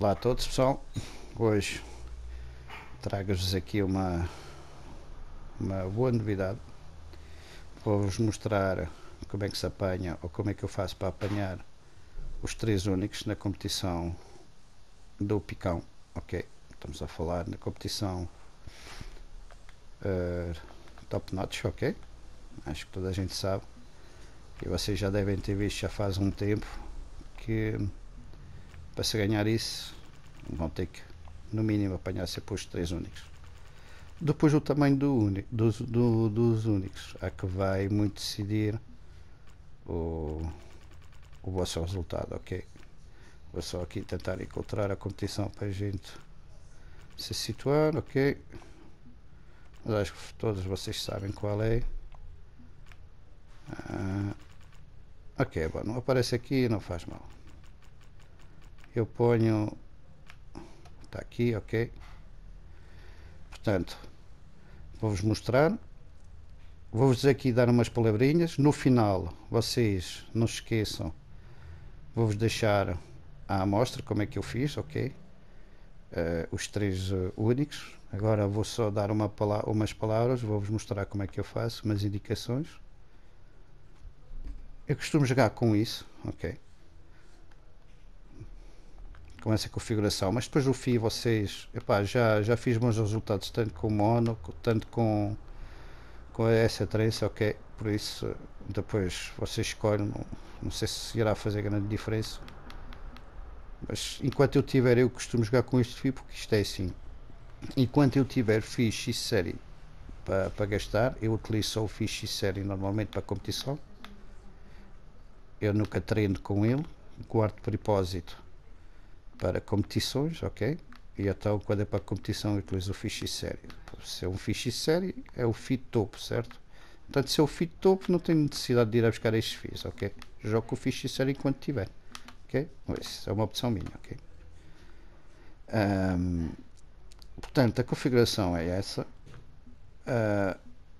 Olá a todos pessoal, hoje trago-vos aqui uma, uma boa novidade Vou-vos mostrar como é que se apanha ou como é que eu faço para apanhar os três únicos na competição do picão ok? Estamos a falar na competição uh, top notch, ok? Acho que toda a gente sabe e vocês já devem ter visto já faz um tempo que para se ganhar isso, vão ter que, no mínimo, apanhar sempre os três únicos. Depois o tamanho do dos, do, dos únicos, é que vai muito decidir o, o vosso resultado, ok? Vou só aqui tentar encontrar a competição para a gente se situar, ok? Mas acho que todos vocês sabem qual é. Ah, ok, bom, não aparece aqui, não faz mal eu ponho está aqui, ok portanto vou-vos mostrar vou-vos aqui dar umas palavrinhas no final vocês não se esqueçam vou-vos deixar a amostra como é que eu fiz, ok uh, os três uh, únicos agora vou só dar uma pala umas palavras vou-vos mostrar como é que eu faço umas indicações eu costumo jogar com isso ok com essa configuração. Mas depois do FI vocês, epá, já, já fiz bons resultados tanto com o mono, tanto com, com essa trança, ok? Por isso depois vocês escolhem, não, não sei se irá fazer grande diferença. Mas enquanto eu tiver, eu costumo jogar com este FI porque isto é assim. Enquanto eu tiver FIX e série para, para gastar, eu utilizo só o FIX e série normalmente para competição. Eu nunca treino com ele. Quarto propósito, para competições, ok? E então, quando é para competição, eu utilizo o fiche sério. Se é um fiche sério, é o fit topo, certo? Portanto, se é o fit topo, não tenho necessidade de ir a buscar estes fios, ok? Jogo o fiche sério enquanto tiver, ok? Isso é uma opção minha, ok? Um, portanto, a configuração é essa. Uh,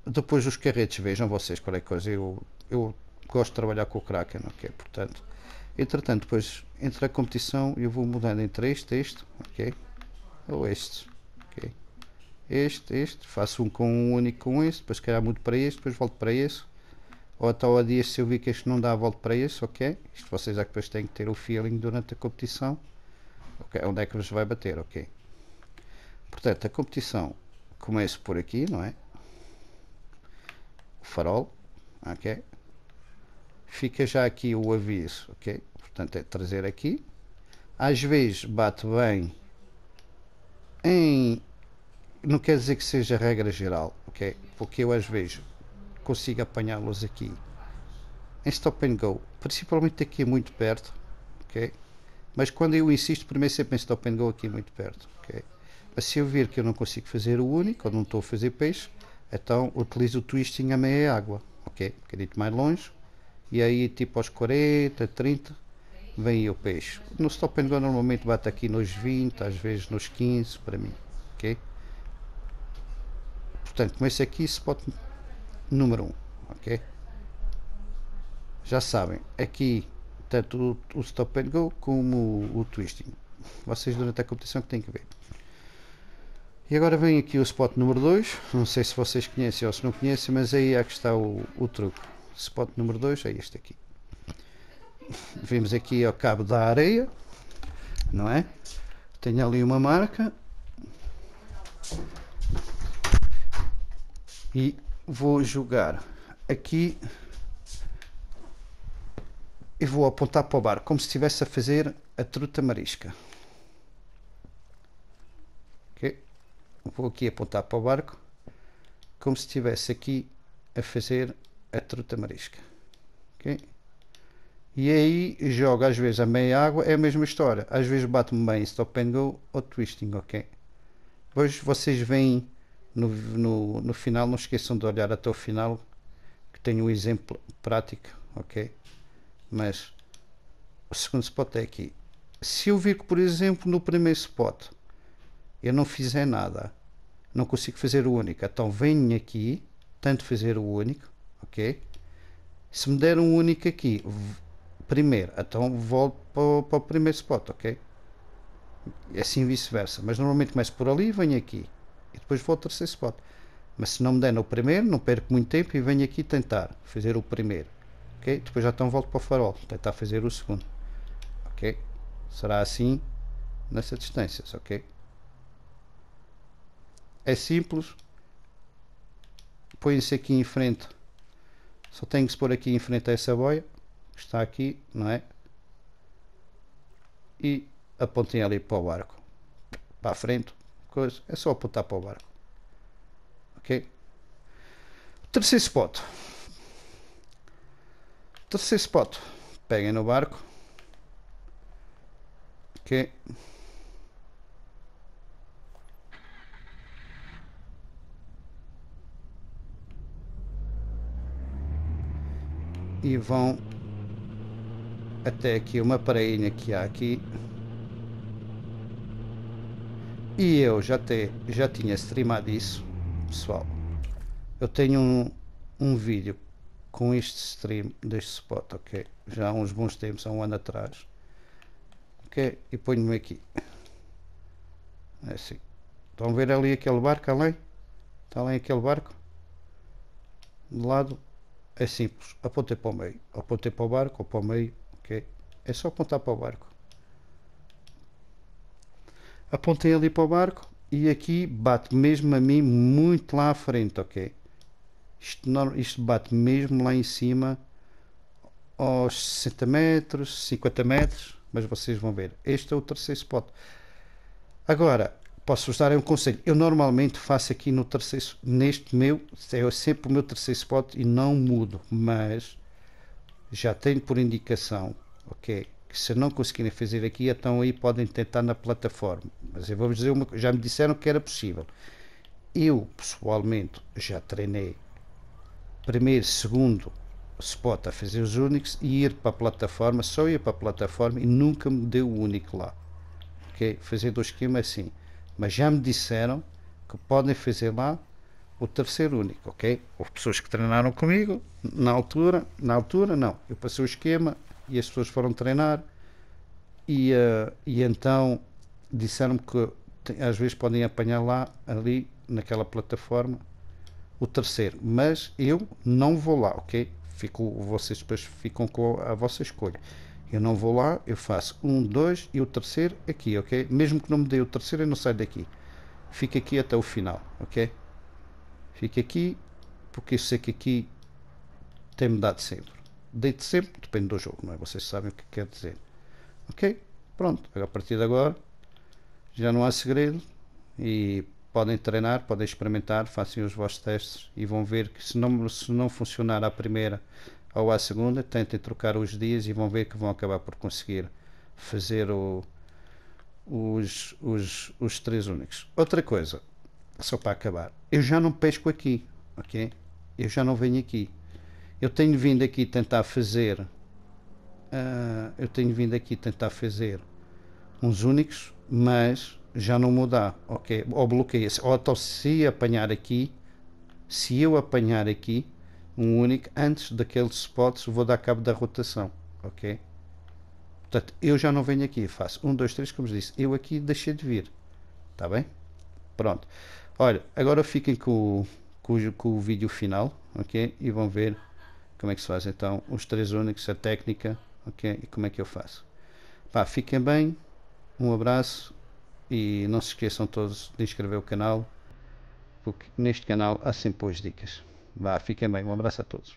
depois os carretes, vejam vocês qual é a coisa. Eu, eu gosto de trabalhar com o Kraken, ok? Portanto, Entretanto, depois entre a competição eu vou mudando entre este, este, ok? Ou este, ok? Este, este, faço um com um único com este, depois calhar mudo para este, depois volto para este. Ou até então, ao dia se eu vi que este não dá a volta para este, ok? Isto vocês já é depois têm que ter o feeling durante a competição. Okay, onde é que vos vai bater, ok? Portanto, a competição começa por aqui, não é? O farol, ok? fica já aqui o aviso, ok? Portanto, é trazer aqui. Às vezes bate bem em. Não quer dizer que seja regra geral, ok? Porque eu às vezes consigo apanhá-los aqui em stop and go, principalmente aqui muito perto, ok? Mas quando eu insisto, primeiro sempre em stop and go aqui muito perto, ok? Mas se eu vir que eu não consigo fazer o único, ou não estou a fazer peixe, então utilizo o twisting a meia água, ok? Um bocadinho mais longe, e aí tipo aos 40, 30 vem o peixe. No stop and go normalmente bate aqui nos 20, às vezes nos 15 para mim, ok? Portanto, comece aqui spot número 1, um, ok? Já sabem, aqui tanto o, o stop and go como o, o twisting. Vocês durante a competição que têm que ver. E agora vem aqui o spot número 2, não sei se vocês conhecem ou se não conhecem, mas aí é que está o, o truque. Spot número 2 é este aqui. Vimos aqui ao cabo da areia, não é? Tenho ali uma marca. E vou jogar aqui e vou apontar para o barco, como se estivesse a fazer a truta marisca. Vou aqui apontar para o barco, como se estivesse aqui a fazer a truta marisca. Okay? E aí jogo às vezes a meia água, é a mesma história. Às vezes bate me bem stop and go ou twisting, ok? Hoje vocês veem no, no, no final, não esqueçam de olhar até o final, que tenho um exemplo prático, ok? Mas o segundo spot é aqui. Se eu vi que, por exemplo, no primeiro spot eu não fizer nada, não consigo fazer o único, então venho aqui, tanto fazer o único, ok? Se me der um único aqui, primeiro, então volto para o, para o primeiro spot, ok? E é assim vice-versa. Mas normalmente começo por ali e venho aqui. E depois vou ao terceiro spot. Mas se não me der no primeiro, não perco muito tempo e venho aqui tentar fazer o primeiro. Ok? Depois já então volto para o farol, tentar fazer o segundo. Ok? Será assim nessas distâncias, ok? É simples. Põem-se aqui em frente só tenho que se pôr aqui em frente a essa boia, que está aqui, não é? E apontem ali para o barco. Para a frente, coisa. É só apontar para o barco. Ok? Terceiro spot. Terceiro spot. Peguem no barco. Ok? e vão até aqui uma prainha que há aqui. E eu já, te, já tinha streamado isso, pessoal. Eu tenho um, um vídeo com este stream deste spot, ok? Já há uns bons tempos, há um ano atrás. Ok? E ponho-me aqui. É assim. Estão a ver ali aquele barco além? Está além aquele barco? De lado é simples, apontei para o meio, apontei para o barco ou para o meio, ok? É, é só apontar para o barco. Apontei ali para o barco e aqui bate mesmo a mim muito lá à frente, ok? Isto, isto bate mesmo lá em cima aos 60 metros, 50 metros, mas vocês vão ver. Este é o terceiro spot. Agora, posso dar um conselho. Eu normalmente faço aqui no terceiro, neste meu, é sempre o meu terceiro spot e não mudo, mas já tenho por indicação, ok, que se não conseguirem fazer aqui, então aí podem tentar na plataforma. Mas eu vou dizer uma coisa, já me disseram que era possível. Eu, pessoalmente, já treinei primeiro, segundo spot a fazer os únicos e ir para a plataforma, só ir para a plataforma e nunca me deu o único lá. Ok? Fazer do esquema assim mas já me disseram que podem fazer lá o terceiro único, ok? Houve pessoas que treinaram comigo, na altura, na altura não, eu passei o esquema e as pessoas foram treinar e, uh, e então disseram-me que às vezes podem apanhar lá, ali, naquela plataforma, o terceiro, mas eu não vou lá, ok? Fico, vocês depois ficam com a, a vossa escolha. Eu não vou lá, eu faço um, dois e o terceiro aqui, ok? Mesmo que não me dê o terceiro, eu não saio daqui. Fico aqui até o final, ok? Fico aqui, porque eu sei que aqui tem-me dado sempre. Deito sempre, depende do jogo, não é? Vocês sabem o que quer dizer. Ok? Pronto, a partir de agora já não há segredo e podem treinar, podem experimentar, façam os vossos testes e vão ver que se não, se não funcionar à primeira, ou à segunda, tentem trocar os dias e vão ver que vão acabar por conseguir fazer o, os, os, os três únicos. Outra coisa, só para acabar, eu já não pesco aqui, ok? Eu já não venho aqui. Eu tenho vindo aqui tentar fazer. Uh, eu tenho vindo aqui tentar fazer uns únicos, mas já não muda, ok? Ou bloqueia-se. Ou então, se apanhar aqui, se eu apanhar aqui, um único, antes daqueles spots vou dar cabo da rotação, ok? Portanto, eu já não venho aqui, faço 1, 2, 3, como disse, eu aqui deixei de vir, está bem? Pronto. Olha, agora fiquem com, com, com o vídeo final, ok? E vão ver como é que se faz então os três únicos, a técnica, ok? E como é que eu faço. Pá, fiquem bem, um abraço e não se esqueçam todos de inscrever o canal, porque neste canal há sempre boas dicas. Vá, fiquem bem. Um abraço a todos.